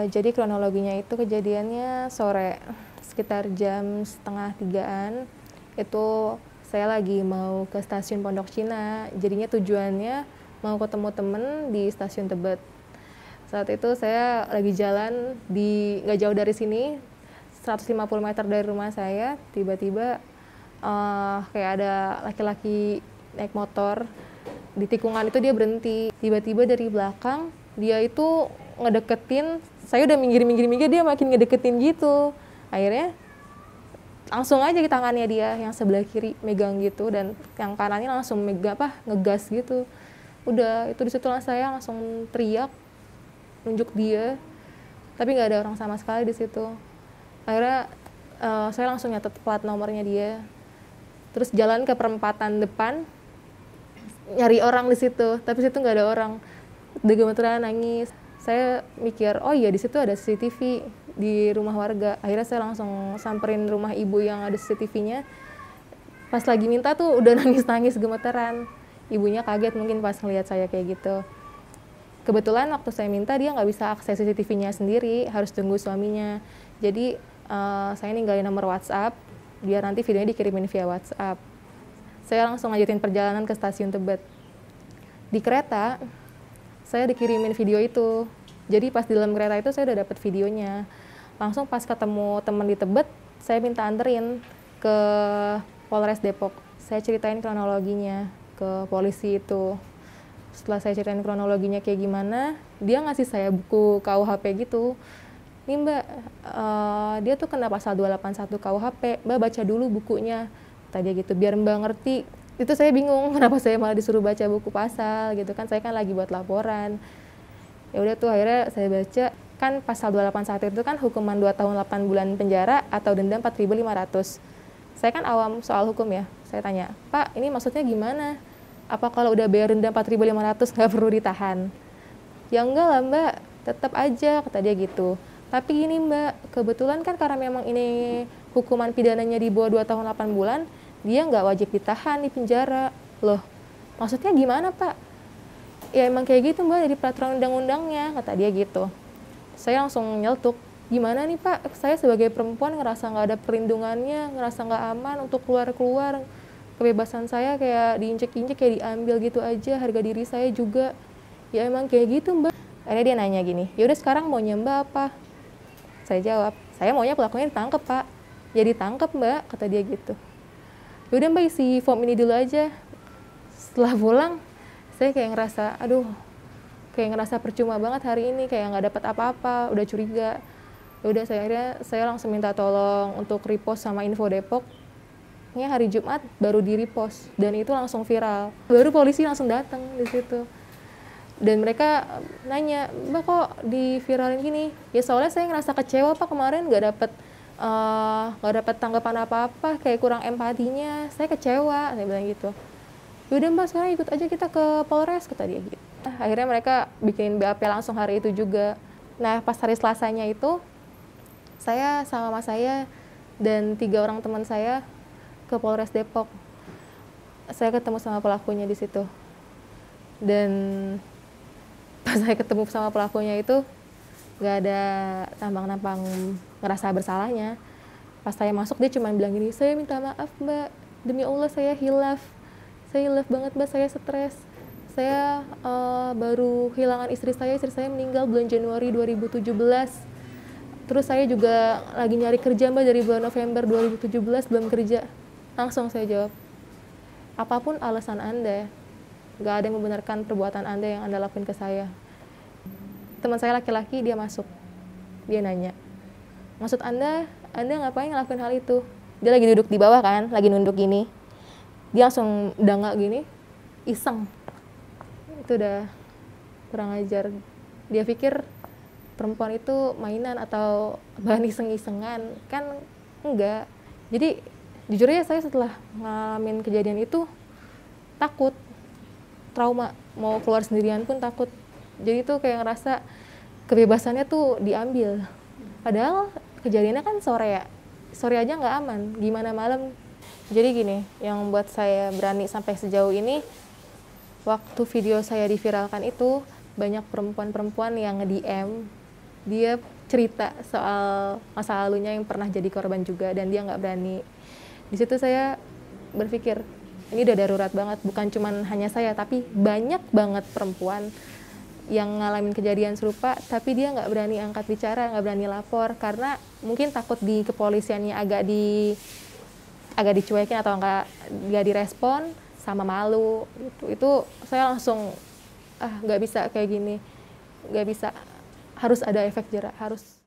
Eh, jadi kronologinya itu kejadiannya sore sekitar jam setengah tigaan itu saya lagi mau ke stasiun Pondok Cina jadinya tujuannya mau ketemu temen di stasiun Tebet saat itu saya lagi jalan di nggak jauh dari sini 150 meter dari rumah saya tiba-tiba uh, kayak ada laki-laki naik motor di tikungan itu dia berhenti tiba-tiba dari belakang dia itu ngedeketin saya udah minggir-minggir-minggir dia makin ngedeketin gitu akhirnya langsung aja di tangannya dia yang sebelah kiri megang gitu dan yang kanannya langsung mega apa ngegas gitu udah itu disitu saya langsung teriak nunjuk dia tapi nggak ada orang sama sekali di situ akhirnya uh, saya langsung nyatet plat nomornya dia terus jalan ke perempatan depan nyari orang di situ tapi situ nggak ada orang dia gemeteran nangis saya mikir oh iya di situ ada CCTV di rumah warga akhirnya saya langsung samperin rumah ibu yang ada CCTV-nya pas lagi minta tuh udah nangis nangis gemeteran ibunya kaget mungkin pas ngeliat saya kayak gitu kebetulan waktu saya minta dia nggak bisa akses CCTV-nya sendiri harus tunggu suaminya jadi uh, saya ninggalin nomor WhatsApp biar nanti videonya dikirimin via WhatsApp saya langsung lanjutin perjalanan ke stasiun Tebet di kereta saya dikirimin video itu. Jadi pas di dalam kereta itu saya udah dapet videonya. Langsung pas ketemu temen di Tebet, saya minta anterin ke Polres Depok. Saya ceritain kronologinya ke polisi itu. Setelah saya ceritain kronologinya kayak gimana, dia ngasih saya buku KUHP gitu. ini mbak, uh, dia tuh kena pasal 281 KUHP, mbak baca dulu bukunya. Tadi gitu, biar mbak ngerti itu saya bingung kenapa saya malah disuruh baca buku pasal gitu kan saya kan lagi buat laporan ya udah tuh akhirnya saya baca kan pasal 281 itu kan hukuman 2 tahun 8 bulan penjara atau denda 4.500 saya kan awam soal hukum ya saya tanya pak ini maksudnya gimana apa kalau udah bayar denda 4.500 nggak perlu ditahan ya enggak lah mbak tetap aja kata dia gitu tapi gini mbak kebetulan kan karena memang ini hukuman pidananya di bawah 2 tahun 8 bulan dia nggak wajib ditahan di penjara loh maksudnya gimana pak ya emang kayak gitu mbak dari peraturan undang-undangnya kata dia gitu saya langsung nyeltuk gimana nih pak saya sebagai perempuan ngerasa nggak ada perlindungannya ngerasa nggak aman untuk keluar keluar kebebasan saya kayak diinjek-injek kayak diambil gitu aja harga diri saya juga ya emang kayak gitu mbak akhirnya dia nanya gini yaudah sekarang mau nyembah apa saya jawab saya maunya pelakunya ditangkep pak jadi ya, tangkep mbak kata dia gitu yaudah mbak isi form ini dulu aja setelah pulang saya kayak ngerasa aduh kayak ngerasa percuma banget hari ini kayak nggak dapat apa-apa udah curiga ya udah saya akhirnya saya langsung minta tolong untuk repost sama info Depok ini hari Jumat baru di repost dan itu langsung viral baru polisi langsung datang di situ dan mereka nanya mbak kok di viralin gini ya soalnya saya ngerasa kecewa pak kemarin nggak dapet Eh, nggak uh, dapat tanggapan apa-apa kayak kurang empatinya saya kecewa saya bilang gitu yaudah mbak sekarang ikut aja kita ke Polres kata dia gitu ah, akhirnya mereka bikin BAP langsung hari itu juga nah pas hari Selasanya itu saya sama mas saya dan tiga orang teman saya ke Polres Depok saya ketemu sama pelakunya di situ dan pas saya ketemu sama pelakunya itu nggak ada tampang-tampang ngerasa bersalahnya pas saya masuk dia cuma bilang gini saya minta maaf mbak demi allah saya hilaf saya hilaf banget mbak saya stres saya uh, baru kehilangan istri saya istri saya meninggal bulan januari 2017 terus saya juga lagi nyari kerja mbak dari bulan november 2017 belum kerja langsung saya jawab apapun alasan anda nggak ada yang membenarkan perbuatan anda yang anda lakuin ke saya teman saya laki-laki dia masuk dia nanya maksud anda anda ngapain ngelakuin hal itu dia lagi duduk di bawah kan lagi nunduk gini dia langsung dangak gini iseng itu udah kurang ajar dia pikir perempuan itu mainan atau bahan iseng-isengan kan enggak jadi jujur ya saya setelah ngalamin kejadian itu takut trauma mau keluar sendirian pun takut jadi tuh kayak ngerasa kebebasannya tuh diambil padahal kejadiannya kan sore ya sore aja nggak aman gimana malam jadi gini yang buat saya berani sampai sejauh ini waktu video saya diviralkan itu banyak perempuan-perempuan yang nge-DM dia cerita soal masa lalunya yang pernah jadi korban juga dan dia nggak berani di situ saya berpikir ini udah darurat banget bukan cuman hanya saya tapi banyak banget perempuan yang ngalamin kejadian serupa tapi dia nggak berani angkat bicara nggak berani lapor karena mungkin takut di kepolisiannya agak di agak dicuekin atau nggak nggak direspon sama malu itu itu saya langsung ah nggak bisa kayak gini nggak bisa harus ada efek jerak harus